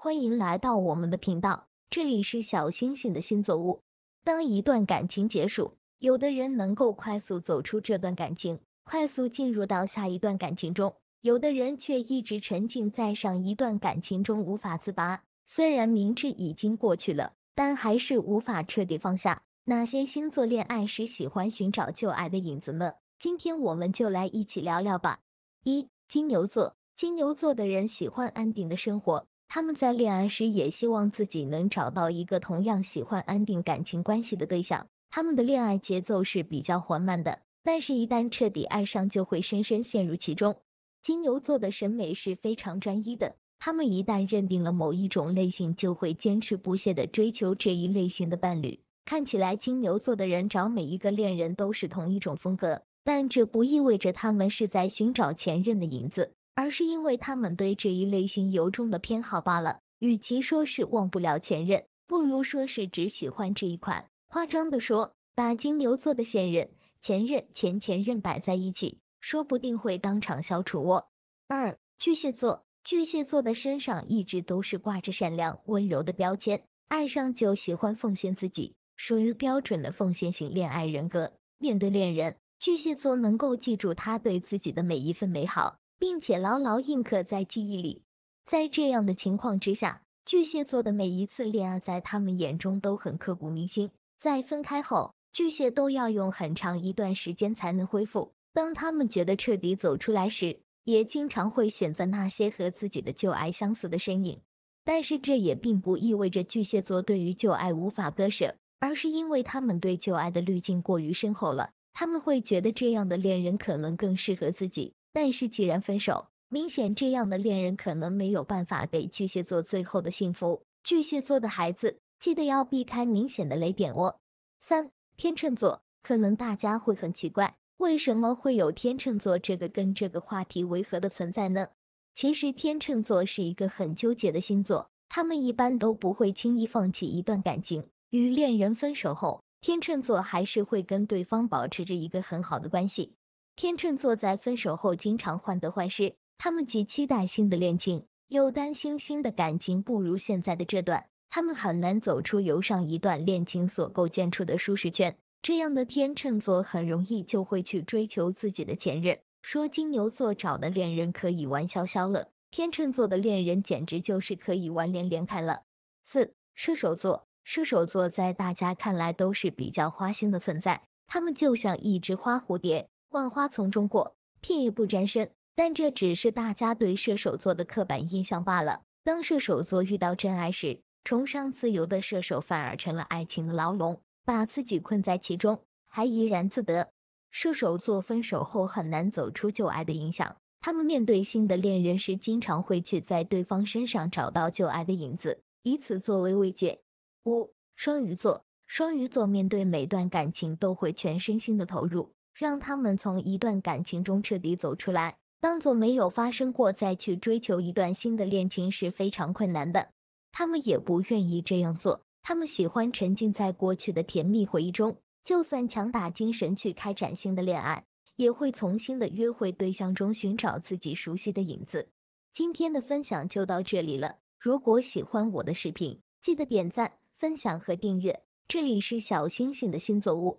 欢迎来到我们的频道，这里是小星星的星座屋。当一段感情结束，有的人能够快速走出这段感情，快速进入到下一段感情中，有的人却一直沉浸在上一段感情中无法自拔。虽然明智已经过去了，但还是无法彻底放下。哪些星座恋爱时喜欢寻找旧爱的影子呢？今天我们就来一起聊聊吧。一、金牛座，金牛座的人喜欢安定的生活。他们在恋爱时也希望自己能找到一个同样喜欢安定感情关系的对象。他们的恋爱节奏是比较缓慢的，但是，一旦彻底爱上，就会深深陷入其中。金牛座的审美是非常专一的，他们一旦认定了某一种类型，就会坚持不懈地追求这一类型的伴侣。看起来，金牛座的人找每一个恋人都是同一种风格，但这不意味着他们是在寻找前任的影子。而是因为他们对这一类型由衷的偏好罢了。与其说是忘不了前任，不如说是只喜欢这一款。夸张的说，把金牛座的现任、前任、前前任摆在一起，说不定会当场消除哦。二巨蟹座，巨蟹座的身上一直都是挂着善良、温柔的标签，爱上就喜欢奉献自己，属于标准的奉献型恋爱人格。面对恋人，巨蟹座能够记住他对自己的每一份美好。并且牢牢印刻在记忆里。在这样的情况之下，巨蟹座的每一次恋爱，在他们眼中都很刻骨铭心。在分开后，巨蟹都要用很长一段时间才能恢复。当他们觉得彻底走出来时，也经常会选择那些和自己的旧爱相似的身影。但是，这也并不意味着巨蟹座对于旧爱无法割舍，而是因为他们对旧爱的滤镜过于深厚了，他们会觉得这样的恋人可能更适合自己。但是，既然分手，明显这样的恋人可能没有办法给巨蟹座最后的幸福。巨蟹座的孩子，记得要避开明显的雷点哦。三天秤座，可能大家会很奇怪，为什么会有天秤座这个跟这个话题违和的存在呢？其实，天秤座是一个很纠结的星座，他们一般都不会轻易放弃一段感情。与恋人分手后，天秤座还是会跟对方保持着一个很好的关系。天秤座在分手后经常患得患失，他们既期待新的恋情，又担心新的感情不如现在的这段，他们很难走出由上一段恋情所构建出的舒适圈。这样的天秤座很容易就会去追求自己的前任。说金牛座找的恋人可以玩消消了，天秤座的恋人简直就是可以玩连连看了。四射手座，射手座在大家看来都是比较花心的存在，他们就像一只花蝴蝶。万花丛中过，屁也不沾身。但这只是大家对射手座的刻板印象罢了。当射手座遇到真爱时，崇尚自由的射手反而成了爱情的牢笼，把自己困在其中，还怡然自得。射手座分手后很难走出旧爱的影响，他们面对新的恋人时，经常会去在对方身上找到旧爱的影子，以此作为慰藉。五、双鱼座，双鱼座面对每段感情都会全身心的投入。让他们从一段感情中彻底走出来，当做没有发生过再去追求一段新的恋情是非常困难的。他们也不愿意这样做，他们喜欢沉浸在过去的甜蜜回忆中，就算强打精神去开展新的恋爱，也会从新的约会对象中寻找自己熟悉的影子。今天的分享就到这里了，如果喜欢我的视频，记得点赞、分享和订阅。这里是小星星的星座屋。